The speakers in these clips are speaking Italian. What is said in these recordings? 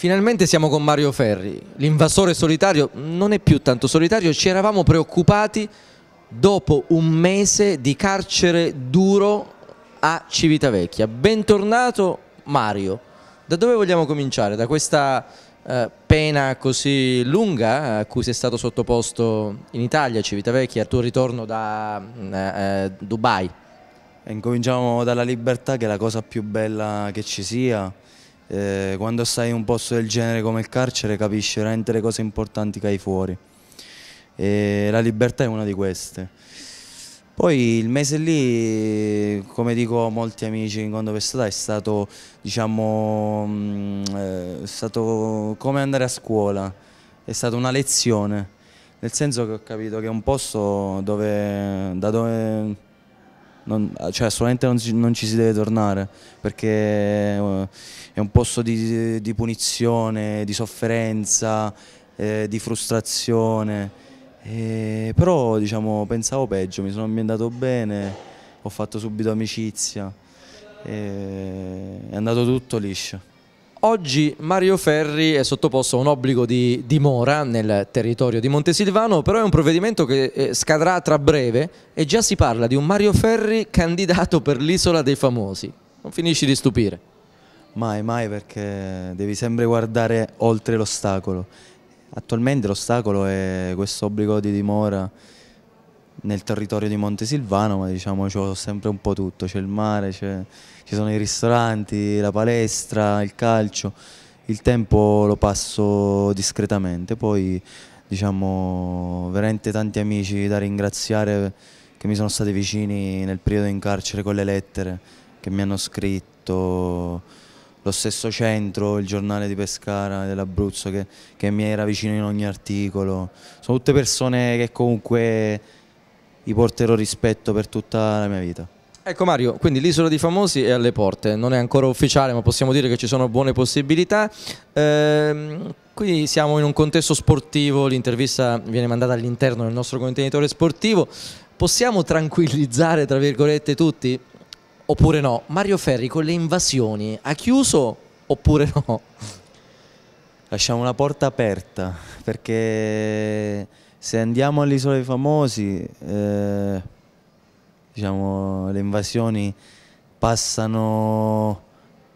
Finalmente siamo con Mario Ferri, l'invasore solitario non è più tanto solitario, ci eravamo preoccupati dopo un mese di carcere duro a Civitavecchia. Bentornato Mario, da dove vogliamo cominciare? Da questa eh, pena così lunga eh, a cui sei stato sottoposto in Italia, Civitavecchia, al tuo ritorno da mm, eh, eh, Dubai? Incominciamo dalla libertà che è la cosa più bella che ci sia eh, quando stai in un posto del genere come il carcere capisci veramente le cose importanti che hai fuori e la libertà è una di queste. Poi il mese lì, come dico a molti amici in Gondo Vestata, è stato, diciamo, mm, eh, è stato come andare a scuola, è stata una lezione, nel senso che ho capito che è un posto dove, da dove non, cioè assolutamente non, non, ci si deve tornare perché eh, è un posto di, di punizione, di sofferenza, eh, di frustrazione. Eh, però diciamo, pensavo peggio, mi sono ambientato bene, ho fatto subito amicizia, eh, è andato tutto liscio. Oggi Mario Ferri è sottoposto a un obbligo di dimora nel territorio di Montesilvano, però è un provvedimento che eh, scadrà tra breve e già si parla di un Mario Ferri candidato per l'isola dei famosi. Non finisci di stupire. Mai, mai, perché devi sempre guardare oltre l'ostacolo. Attualmente l'ostacolo è questo obbligo di dimora nel territorio di Montesilvano, ma diciamo c'è sempre un po' tutto, c'è il mare, ci sono i ristoranti, la palestra, il calcio, il tempo lo passo discretamente, poi diciamo veramente tanti amici da ringraziare che mi sono stati vicini nel periodo in carcere con le lettere che mi hanno scritto, lo stesso centro, il giornale di Pescara dell'Abruzzo che, che mi era vicino in ogni articolo, sono tutte persone che comunque li porterò rispetto per tutta la mia vita. Ecco Mario, quindi l'isola dei famosi è alle porte, non è ancora ufficiale ma possiamo dire che ci sono buone possibilità. Ehm, qui siamo in un contesto sportivo, l'intervista viene mandata all'interno del nostro contenitore sportivo. Possiamo tranquillizzare tra virgolette tutti? Oppure no? Mario Ferri con le invasioni ha chiuso oppure no? Lasciamo una porta aperta perché se andiamo all'isola dei famosi, eh, diciamo, le invasioni passano,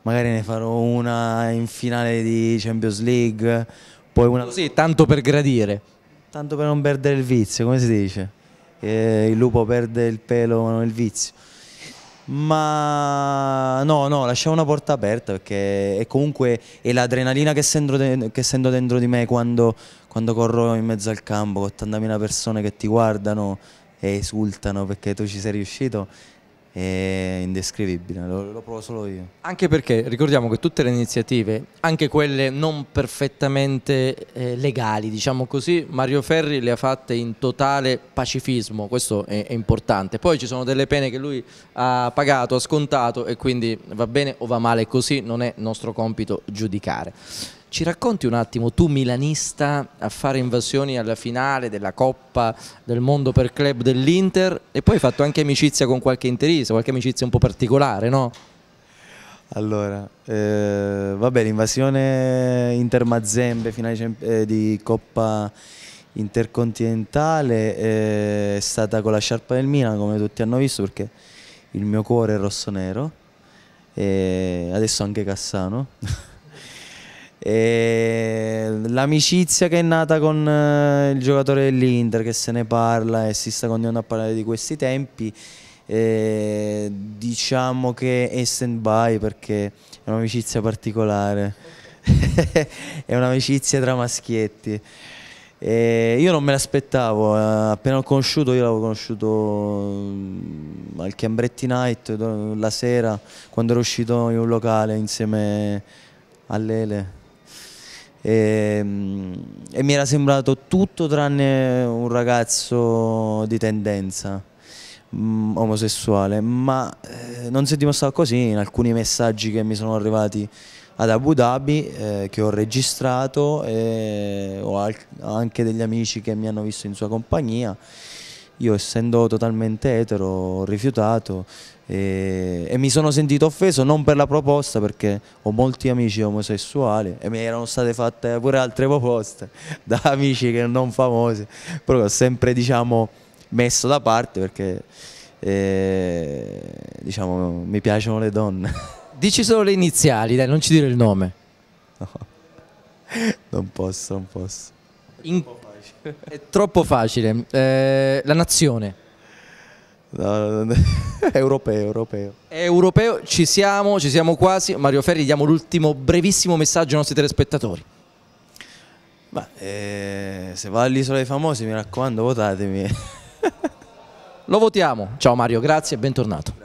magari ne farò una in finale di Champions League, poi una... Così, tanto per gradire. Tanto per non perdere il vizio, come si dice? Eh, il lupo perde il pelo ma non il vizio ma no, no, lasciavo una porta aperta perché è comunque è l'adrenalina che, che, sento dentro di me quando, quando corro in mezzo al campo, con 80.000 persone che ti guardano e esultano perché tu ci sei riuscito è indescrivibile, lo, lo, provo solo io. Anche perché ricordiamo che tutte le iniziative, anche quelle non perfettamente eh, legali, diciamo così, Mario Ferri le ha fatte in totale pacifismo, questo è, è, importante. Poi ci sono delle pene che lui ha pagato, ha scontato e quindi va bene o va male così, non è nostro compito giudicare. Ci racconti un attimo, tu milanista a fare invasioni alla finale della Coppa del Mondo per Club dell'Inter e poi hai fatto anche amicizia con qualche interista, qualche amicizia un po' particolare, no? Allora, eh, vabbè, l'invasione Inter Mazembe finale eh, di Coppa Intercontinentale eh, è stata con la sciarpa del Milan, come tutti hanno visto, perché il mio cuore è rosso-nero e adesso anche Cassano. E l'amicizia che è nata con eh, il giocatore dell'Inter che se ne parla e si sta continuando a parlare di questi tempi e diciamo che è stand by perché è un'amicizia particolare è un'amicizia tra maschietti e io non me l'aspettavo eh, appena l'ho conosciuto io l'avevo conosciuto mm, al Cambretti Night la sera quando ero uscito in un locale insieme all'Ele e, ehm, e mi era sembrato tutto tranne un ragazzo di tendenza mm, omosessuale, ma eh, non si è dimostrato così in alcuni messaggi che mi sono arrivati ad Abu Dhabi eh, che ho registrato e eh, ho anche degli amici che mi hanno visto in sua compagnia io essendo totalmente etero ho rifiutato e, e, mi sono sentito offeso non per la proposta perché ho molti amici omosessuali e mi erano state fatte pure altre proposte da amici che non famosi, però ho sempre diciamo, messo da parte perché eh, diciamo, mi piacciono le donne. Dici solo le iniziali, dai, non ci dire il nome. No, non posso, non posso. In facile. È troppo facile. Eh, la nazione. No, no, no. europeo, europeo. Europeo, ci siamo, ci siamo quasi. Mario Ferri, diamo l'ultimo brevissimo messaggio ai nostri telespettatori. Ma, eh, se va all'Isola dei Famosi, mi raccomando, votatemi. Lo votiamo. Ciao Mario, grazie e bentornato.